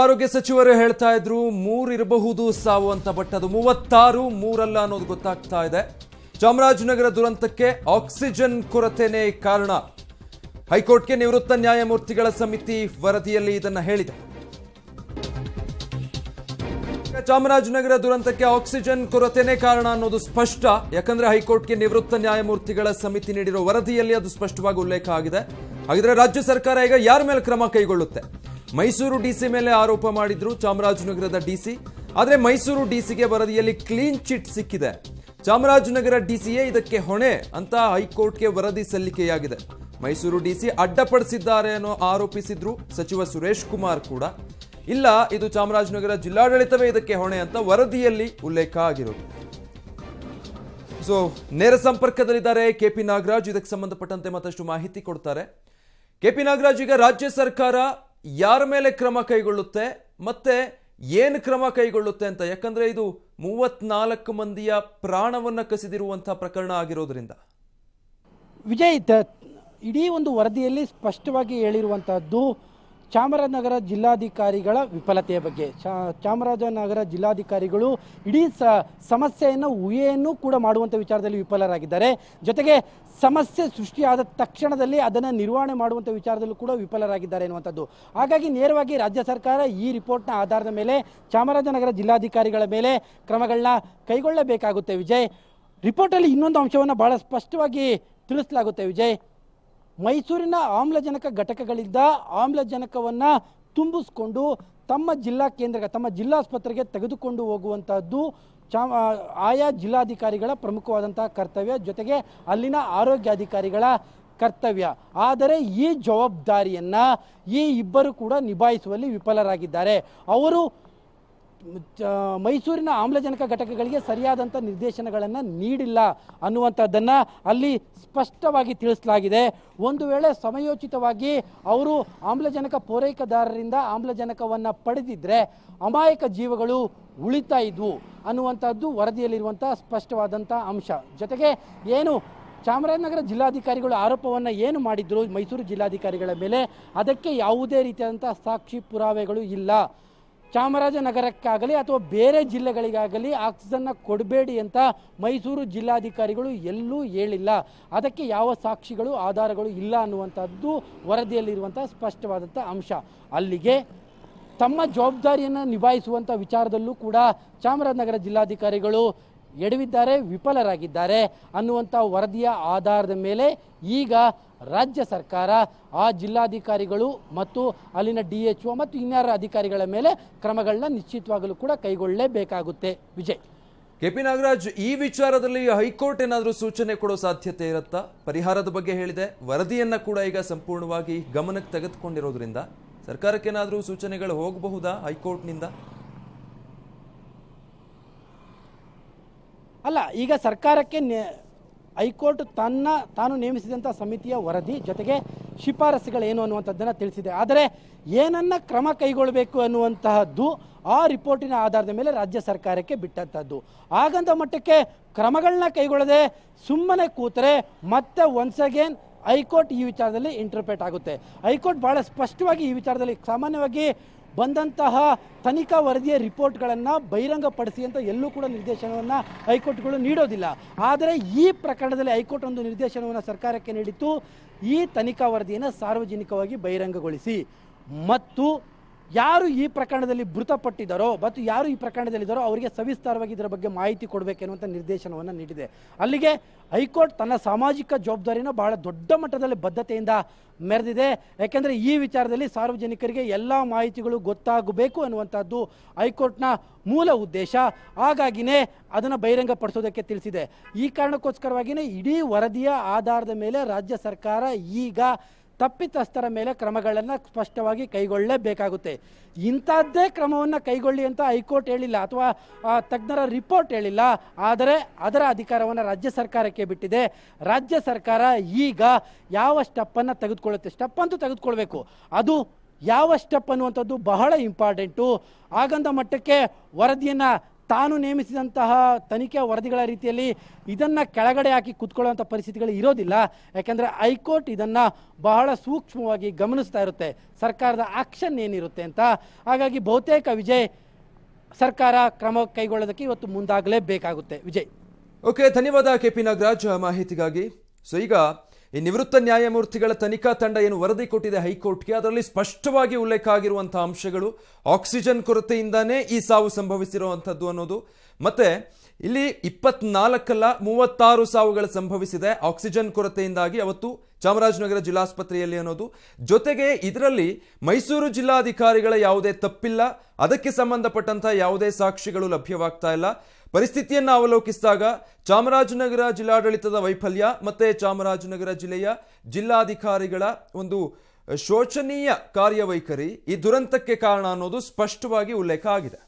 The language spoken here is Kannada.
ಆರೋಗ್ಯ ಸಚಿವರು ಹೇಳ್ತಾ ಇದ್ರು ಮೂರಿರಬಹುದು ಸಾವು ಅಂತ ಬಟ್ ಅದು ಮೂವತ್ತಾರು ಮೂರಲ್ಲ ಅನ್ನೋದು ಗೊತ್ತಾಗ್ತಾ ಇದೆ ಚಾಮರಾಜನಗರ ದುರಂತಕ್ಕೆ ಆಕ್ಸಿಜನ್ ಕೊರತೆನೆ ಕಾರಣ ಹೈಕೋರ್ಟ್ಗೆ ನಿವೃತ್ತ ನ್ಯಾಯಮೂರ್ತಿಗಳ ಸಮಿತಿ ವರದಿಯಲ್ಲಿ ಇದನ್ನ ಹೇಳಿದೆ ಚಾಮರಾಜನಗರ ದುರಂತಕ್ಕೆ ಆಕ್ಸಿಜನ್ ಕೊರತೆನೇ ಕಾರಣ ಅನ್ನೋದು ಸ್ಪಷ್ಟ ಯಾಕಂದ್ರೆ ಹೈಕೋರ್ಟ್ಗೆ ನಿವೃತ್ತ ನ್ಯಾಯಮೂರ್ತಿಗಳ ಸಮಿತಿ ನೀಡಿರೋ ವರದಿಯಲ್ಲಿ ಅದು ಸ್ಪಷ್ಟವಾಗಿ ಉಲ್ಲೇಖ ಆಗಿದೆ ಹಾಗಿದ್ರೆ ರಾಜ್ಯ ಸರ್ಕಾರ ಈಗ ಯಾರ ಮೇಲೆ ಕ್ರಮ ಕೈಗೊಳ್ಳುತ್ತೆ ಮೈಸೂರು ಡಿಸಿ ಮೇಲೆ ಆರೋಪ ಮಾಡಿದ್ರು ಚಾಮರಾಜನಗರದ ಡಿಸಿ ಆದರೆ ಮೈಸೂರು ಡಿಸಿಗೆ ವರದಿಯಲ್ಲಿ ಕ್ಲೀನ್ ಚಿಟ್ ಸಿಕ್ಕಿದೆ ಚಾಮರಾಜನಗರ ಡಿಸಿಯೇ ಇದಕ್ಕೆ ಹೊಣೆ ಅಂತ ಹೈಕೋರ್ಟ್ಗೆ ವರದಿ ಸಲ್ಲಿಕೆಯಾಗಿದೆ ಮೈಸೂರು ಡಿಸಿ ಅಡ್ಡಪಡಿಸಿದ್ದಾರೆ ಅನ್ನೋ ಆರೋಪಿಸಿದ್ರು ಸಚಿವ ಸುರೇಶ್ ಕುಮಾರ್ ಕೂಡ ಇಲ್ಲ ಇದು ಚಾಮರಾಜನಗರ ಜಿಲ್ಲಾಡಳಿತವೇ ಇದಕ್ಕೆ ಹೊಣೆ ಅಂತ ವರದಿಯಲ್ಲಿ ಉಲ್ಲೇಖ ಆಗಿರೋದು ಸೊ ನೇರ ಸಂಪರ್ಕದಲ್ಲಿದ್ದಾರೆ ಕೆ ಪಿ ನಾಗರಾಜ್ ಇದಕ್ಕೆ ಸಂಬಂಧಪಟ್ಟಂತೆ ಮತ್ತಷ್ಟು ಮಾಹಿತಿ ಕೊಡ್ತಾರೆ ಕೆ ಪಿ ನಾಗರಾಜ್ ಈಗ ರಾಜ್ಯ ಸರ್ಕಾರ ಯಾರ ಮೇಲೆ ಕ್ರಮ ಕೈಗೊಳ್ಳುತ್ತೆ ಮತ್ತು ಏನು ಕ್ರಮ ಕೈಗೊಳ್ಳುತ್ತೆ ಅಂತ ಯಾಕಂದರೆ ಇದು ಮೂವತ್ನಾಲ್ಕು ಮಂದಿಯ ಪ್ರಾಣವನ್ನು ಕಸಿದಿರುವಂಥ ಪ್ರಕರಣ ಆಗಿರೋದ್ರಿಂದ ವಿಜಯ್ ಇಡೀ ಒಂದು ವರದಿಯಲ್ಲಿ ಸ್ಪಷ್ಟವಾಗಿ ಹೇಳಿರುವಂತಹದ್ದು ಚಾಮರಾಜನಗರ ಜಿಲ್ಲಾಧಿಕಾರಿಗಳ ವಿಫಲತೆಯ ಬಗ್ಗೆ ಚಾಮರಾಜನಗರ ಜಿಲ್ಲಾಧಿಕಾರಿಗಳು ಇಡೀ ಸಮಸ್ಯೆಯನ್ನು ಊಹೆಯನ್ನು ಕೂಡ ಮಾಡುವಂಥ ವಿಚಾರದಲ್ಲಿ ವಿಫಲರಾಗಿದ್ದಾರೆ ಜೊತೆಗೆ ಸಮಸ್ಯೆ ಸೃಷ್ಟಿಯಾದ ತಕ್ಷಣದಲ್ಲಿ ಅದನ್ನು ನಿರ್ವಹಣೆ ಮಾಡುವಂಥ ವಿಚಾರದಲ್ಲೂ ಕೂಡ ವಿಫಲರಾಗಿದ್ದಾರೆ ಎನ್ನುವಂಥದ್ದು ಹಾಗಾಗಿ ನೇರವಾಗಿ ರಾಜ್ಯ ಸರ್ಕಾರ ಈ ರಿಪೋರ್ಟ್ನ ಆಧಾರದ ಮೇಲೆ ಚಾಮರಾಜನಗರ ಜಿಲ್ಲಾಧಿಕಾರಿಗಳ ಮೇಲೆ ಕ್ರಮಗಳನ್ನ ಕೈಗೊಳ್ಳಬೇಕಾಗುತ್ತೆ ವಿಜಯ್ ರಿಪೋರ್ಟಲ್ಲಿ ಇನ್ನೊಂದು ಅಂಶವನ್ನು ಬಹಳ ಸ್ಪಷ್ಟವಾಗಿ ತಿಳಿಸಲಾಗುತ್ತೆ ವಿಜಯ್ ಮೈಸೂರಿನ ಆಮ್ಲಜನಕ ಘಟಕಗಳಿಂದ ಆಮ್ಲಜನಕವನ್ನು ತುಂಬಿಸ್ಕೊಂಡು ತಮ್ಮ ಜಿಲ್ಲಾ ಕೇಂದ್ರ ತಮ್ಮ ಜಿಲ್ಲಾಸ್ಪತ್ರೆಗೆ ತೆಗೆದುಕೊಂಡು ಹೋಗುವಂತಹದ್ದು ಆಯಾ ಜಿಲ್ಲಾಧಿಕಾರಿಗಳ ಪ್ರಮುಖವಾದಂತಹ ಕರ್ತವ್ಯ ಜೊತೆಗೆ ಅಲ್ಲಿನ ಆರೋಗ್ಯಾಧಿಕಾರಿಗಳ ಕರ್ತವ್ಯ ಆದರೆ ಈ ಜವಾಬ್ದಾರಿಯನ್ನು ಈ ಇಬ್ಬರು ಕೂಡ ನಿಭಾಯಿಸುವಲ್ಲಿ ವಿಫಲರಾಗಿದ್ದಾರೆ ಅವರು ಮೈಸೂರಿನ ಆಮ್ಲಜನಕ ಘಟಕಗಳಿಗೆ ಸರಿಯಾದಂಥ ನಿರ್ದೇಶನಗಳನ್ನು ನೀಡಿಲ್ಲ ಅನ್ನುವಂಥದ್ದನ್ನು ಅಲ್ಲಿ ಸ್ಪಷ್ಟವಾಗಿ ತಿಳಿಸಲಾಗಿದೆ ಒಂದು ವೇಳೆ ಸಮಯೋಚಿತವಾಗಿ ಅವರು ಆಮ್ಲಜನಕ ಪೂರೈಕೆದಾರರಿಂದ ಆಮ್ಲಜನಕವನ್ನು ಪಡೆದಿದ್ದರೆ ಅಮಾಯಕ ಜೀವಗಳು ಉಳಿತಾ ಇದ್ವು ಅನ್ನುವಂಥದ್ದು ವರದಿಯಲ್ಲಿರುವಂಥ ಸ್ಪಷ್ಟವಾದಂಥ ಅಂಶ ಜೊತೆಗೆ ಏನು ಚಾಮರಾಜನಗರ ಜಿಲ್ಲಾಧಿಕಾರಿಗಳು ಆರೋಪವನ್ನು ಏನು ಮಾಡಿದ್ರು ಮೈಸೂರು ಜಿಲ್ಲಾಧಿಕಾರಿಗಳ ಮೇಲೆ ಅದಕ್ಕೆ ಯಾವುದೇ ರೀತಿಯಾದಂಥ ಸಾಕ್ಷಿ ಪುರಾವೆಗಳು ಇಲ್ಲ ಚಾಮರಾಜನಗರಕ್ಕಾಗಲಿ ಅಥವಾ ಬೇರೆ ಜಿಲ್ಲೆಗಳಿಗಾಗಲಿ ಆಕ್ಸಿಜನ್ನ ಕೊಡಬೇಡಿ ಅಂತ ಮೈಸೂರು ಜಿಲ್ಲಾಧಿಕಾರಿಗಳು ಎಲ್ಲೂ ಹೇಳಿಲ್ಲ ಅದಕ್ಕೆ ಯಾವ ಸಾಕ್ಷಿಗಳು ಆಧಾರಗಳು ಇಲ್ಲ ಅನ್ನುವಂಥದ್ದು ವರದಿಯಲ್ಲಿರುವಂಥ ಸ್ಪಷ್ಟವಾದಂಥ ಅಂಶ ಅಲ್ಲಿಗೆ ತಮ್ಮ ಜವಾಬ್ದಾರಿಯನ್ನು ನಿಭಾಯಿಸುವಂಥ ವಿಚಾರದಲ್ಲೂ ಕೂಡ ಚಾಮರಾಜನಗರ ಜಿಲ್ಲಾಧಿಕಾರಿಗಳು ಎಡವಿದ್ದಾರೆ ವಿಫಲರಾಗಿದ್ದಾರೆ ಅನ್ನುವಂಥ ವರದಿಯ ಆಧಾರದ ಮೇಲೆ ಈಗ ರಾಜ್ಯ ಸರ್ಕಾರ ಆ ಜಿಲ್ಲಾಧಿಕಾರಿಗಳು ಮತ್ತು ಅಲ್ಲಿನ ಡಿ ಎಚ್ ಒ ಮತ್ತು ಇನ್ಯಾರ ಅಧಿಕಾರಿಗಳ ಮೇಲೆ ಕ್ರಮಗಳನ್ನ ನಿಶ್ಚಿತವಾಗಲು ಕೂಡ ಕೈಗೊಳ್ಳಲೇಬೇಕಾಗುತ್ತೆ ವಿಜಯ್ ಕೆ ಪಿ ನಾಗರಾಜ್ ಈ ವಿಚಾರದಲ್ಲಿ ಹೈಕೋರ್ಟ್ ಏನಾದರೂ ಸೂಚನೆ ಕೊಡೋ ಸಾಧ್ಯತೆ ಇರುತ್ತಾ ಪರಿಹಾರದ ಬಗ್ಗೆ ಹೇಳಿದೆ ವರದಿಯನ್ನು ಕೂಡ ಈಗ ಸಂಪೂರ್ಣವಾಗಿ ಗಮನಕ್ಕೆ ತೆಗೆದುಕೊಂಡಿರೋದ್ರಿಂದ ಸರ್ಕಾರಕ್ಕೇನಾದರೂ ಸೂಚನೆಗಳು ಹೋಗಬಹುದಾ ಹೈಕೋರ್ಟ್ನಿಂದ ಅಲ್ಲ ಈಗ ಸರ್ಕಾರಕ್ಕೆ ಹೈಕೋರ್ಟ್ ತನ್ನ ತಾನು ನೇಮಿಸಿದಂಥ ಸಮಿತಿಯ ವರದಿ ಜೊತೆಗೆ ಶಿಫಾರಸುಗಳೇನು ಅನ್ನುವಂಥದ್ದನ್ನು ತಿಳಿಸಿದೆ ಆದರೆ ಏನನ್ನ ಕ್ರಮ ಕೈಗೊಳ್ಳಬೇಕು ಅನ್ನುವಂತಹದ್ದು ಆ ರಿಪೋರ್ಟಿನ ಆಧಾರದ ಮೇಲೆ ರಾಜ್ಯ ಸರ್ಕಾರಕ್ಕೆ ಬಿಟ್ಟಂಥದ್ದು ಹಾಗಂತ ಮಟ್ಟಕ್ಕೆ ಕ್ರಮಗಳನ್ನ ಕೈಗೊಳ್ಳದೆ ಸುಮ್ಮನೆ ಕೂತರೆ ಮತ್ತೆ ಒನ್ಸ್ ಅಗೇನ್ ಹೈಕೋರ್ಟ್ ಈ ವಿಚಾರದಲ್ಲಿ ಇಂಟರ್ಪ್ರೇಟ್ ಆಗುತ್ತೆ ಹೈಕೋರ್ಟ್ ಭಾಳ ಸ್ಪಷ್ಟವಾಗಿ ಈ ವಿಚಾರದಲ್ಲಿ ಸಾಮಾನ್ಯವಾಗಿ ಬಂದಂತಹ ತನಿಖಾ ವರದಿಯ ರಿಪೋರ್ಟ್ಗಳನ್ನು ಬಹಿರಂಗಪಡಿಸಿ ಅಂತ ಎಲ್ಲೂ ಕೂಡ ನಿರ್ದೇಶನವನ್ನು ಹೈಕೋರ್ಟ್ಗಳು ನೀಡೋದಿಲ್ಲ ಆದರೆ ಈ ಪ್ರಕರಣದಲ್ಲಿ ಹೈಕೋರ್ಟ್ ಒಂದು ನಿರ್ದೇಶನವನ್ನು ಸರ್ಕಾರಕ್ಕೆ ನೀಡಿತ್ತು ಈ ತನಿಖಾ ವರದಿಯನ್ನು ಸಾರ್ವಜನಿಕವಾಗಿ ಬಹಿರಂಗಗೊಳಿಸಿ ಮತ್ತು ಯಾರು ಈ ಪ್ರಕರಣದಲ್ಲಿ ಮೃತಪಟ್ಟಿದ್ದಾರೋ ಮತ್ತು ಯಾರು ಈ ಪ್ರಕರಣದಲ್ಲಿದ್ದಾರೋ ಅವರಿಗೆ ಸವಿಸ್ತಾರವಾಗಿ ಇದರ ಬಗ್ಗೆ ಮಾಹಿತಿ ಕೊಡಬೇಕೆನ್ನುವಂಥ ನಿರ್ದೇಶನವನ್ನು ನೀಡಿದೆ ಅಲ್ಲಿಗೆ ಹೈಕೋರ್ಟ್ ತನ್ನ ಸಾಮಾಜಿಕ ಜವಾಬ್ದಾರಿನ ಬಹಳ ದೊಡ್ಡ ಮಟ್ಟದಲ್ಲಿ ಬದ್ಧತೆಯಿಂದ ಮೆರೆದಿದೆ ಯಾಕೆಂದರೆ ಈ ವಿಚಾರದಲ್ಲಿ ಸಾರ್ವಜನಿಕರಿಗೆ ಎಲ್ಲ ಮಾಹಿತಿಗಳು ಗೊತ್ತಾಗಬೇಕು ಅನ್ನುವಂಥದ್ದು ಹೈಕೋರ್ಟ್ನ ಮೂಲ ಉದ್ದೇಶ ಹಾಗಾಗಿನೇ ಅದನ್ನು ಬಹಿರಂಗಪಡಿಸೋದಕ್ಕೆ ತಿಳಿಸಿದೆ ಈ ಕಾರಣಕ್ಕೋಸ್ಕರವಾಗಿಯೇ ಇಡೀ ವರದಿಯ ಆಧಾರದ ಮೇಲೆ ರಾಜ್ಯ ಸರ್ಕಾರ ಈಗ ತಪ್ಪಿತಸ್ಥರ ಮೇಲೆ ಕ್ರಮಗಳನ್ನು ಸ್ಪಷ್ಟವಾಗಿ ಕೈಗೊಳ್ಳಲೇಬೇಕಾಗುತ್ತೆ ಇಂಥದ್ದೇ ಕ್ರಮವನ್ನು ಕೈಗೊಳ್ಳಿ ಅಂತ ಹೈಕೋರ್ಟ್ ಹೇಳಿಲ್ಲ ಅಥವಾ ತಜ್ಞರ ರಿಪೋರ್ಟ್ ಹೇಳಿಲ್ಲ ಆದರೆ ಅದರ ಅಧಿಕಾರವನ್ನು ರಾಜ್ಯ ಸರ್ಕಾರಕ್ಕೆ ಬಿಟ್ಟಿದೆ ರಾಜ್ಯ ಸರ್ಕಾರ ಈಗ ಯಾವ ಸ್ಟೆಪ್ಪನ್ನು ತೆಗೆದುಕೊಳ್ಳುತ್ತೆ ಸ್ಟೆಪ್ ಅಂತೂ ತೆಗೆದುಕೊಳ್ಬೇಕು ಅದು ಯಾವ ಸ್ಟೆಪ್ ಅನ್ನುವಂಥದ್ದು ಬಹಳ ಇಂಪಾರ್ಟೆಂಟು ಆಗಂದ ಮಟ್ಟಕ್ಕೆ ವರದಿಯನ್ನು ತಾನು ನೇಮಿಸಿದಂತಹ ತನಿಖೆ ವರದಿಗಳ ರೀತಿಯಲ್ಲಿ ಇದನ್ನು ಕೆಳಗಡೆ ಹಾಕಿ ಕುತ್ಕೊಳ್ಳುವಂಥ ಪರಿಸ್ಥಿತಿಗಳು ಇರೋದಿಲ್ಲ ಯಾಕೆಂದರೆ ಹೈಕೋರ್ಟ್ ಇದನ್ನು ಬಹಳ ಸೂಕ್ಷ್ಮವಾಗಿ ಗಮನಿಸ್ತಾ ಇರುತ್ತೆ ಸರ್ಕಾರದ ಆಕ್ಷನ್ ಏನಿರುತ್ತೆ ಅಂತ ಹಾಗಾಗಿ ಬಹುತೇಕ ವಿಜಯ್ ಸರ್ಕಾರ ಕ್ರಮ ಕೈಗೊಳ್ಳೋದಕ್ಕೆ ಇವತ್ತು ಮುಂದಾಗಲೇಬೇಕಾಗುತ್ತೆ ವಿಜಯ್ ಓಕೆ ಧನ್ಯವಾದ ಕೆ ಪಿ ನಾಗರಾಜ್ ಮಾಹಿತಿಗಾಗಿ ಸೊ ಈಗ ಈ ನಿವೃತ್ತ ನ್ಯಾಯಮೂರ್ತಿಗಳ ತನಿಖಾ ತಂಡ ಏನು ವರದಿ ಕೊಟ್ಟಿದೆ ಹೈಕೋರ್ಟ್ಗೆ ಅದರಲ್ಲಿ ಸ್ಪಷ್ಟವಾಗಿ ಉಲ್ಲೇಖ ಆಗಿರುವಂತಹ ಅಂಶಗಳು ಆಕ್ಸಿಜನ್ ಕೊರತೆಯಿಂದಾನೇ ಈ ಸಾವು ಸಂಭವಿಸಿರುವಂಥದ್ದು ಅನ್ನೋದು ಮತ್ತೆ ಇಲ್ಲಿ ಇಪ್ಪತ್ನಾಲ್ಕಲ್ಲ ಮೂವತ್ತಾರು ಸಾವುಗಳು ಸಂಭವಿಸಿದೆ ಆಕ್ಸಿಜನ್ ಕೊರತೆಯಿಂದಾಗಿ ಅವತ್ತು ಚಾಮರಾಜನಗರ ಜಿಲ್ಲಾಸ್ಪತ್ರೆಯಲ್ಲಿ ಅನ್ನೋದು ಜೊತೆಗೆ ಇದರಲ್ಲಿ ಮೈಸೂರು ಜಿಲ್ಲಾಧಿಕಾರಿಗಳ ಯಾವುದೇ ತಪ್ಪಿಲ್ಲ ಅದಕ್ಕೆ ಸಂಬಂಧಪಟ್ಟಂತಹ ಯಾವುದೇ ಸಾಕ್ಷಿಗಳು ಲಭ್ಯವಾಗ್ತಾ ಇಲ್ಲ ಪರಿಸ್ಥಿತಿಯನ್ನು ಅವಲೋಕಿಸಿದಾಗ ಚಾಮರಾಜನಗರ ಜಿಲ್ಲಾಡಳಿತದ ವೈಫಲ್ಯ ಮತ್ತೆ ಚಾಮರಾಜನಗರ ಜಿಲ್ಲೆಯ ಜಿಲ್ಲಾಧಿಕಾರಿಗಳ ಒಂದು ಶೋಚನೀಯ ಕಾರ್ಯವೈಖರಿ ಈ ದುರಂತಕ್ಕೆ ಕಾರಣ ಅನ್ನೋದು ಸ್ಪಷ್ಟವಾಗಿ ಉಲ್ಲೇಖ ಆಗಿದೆ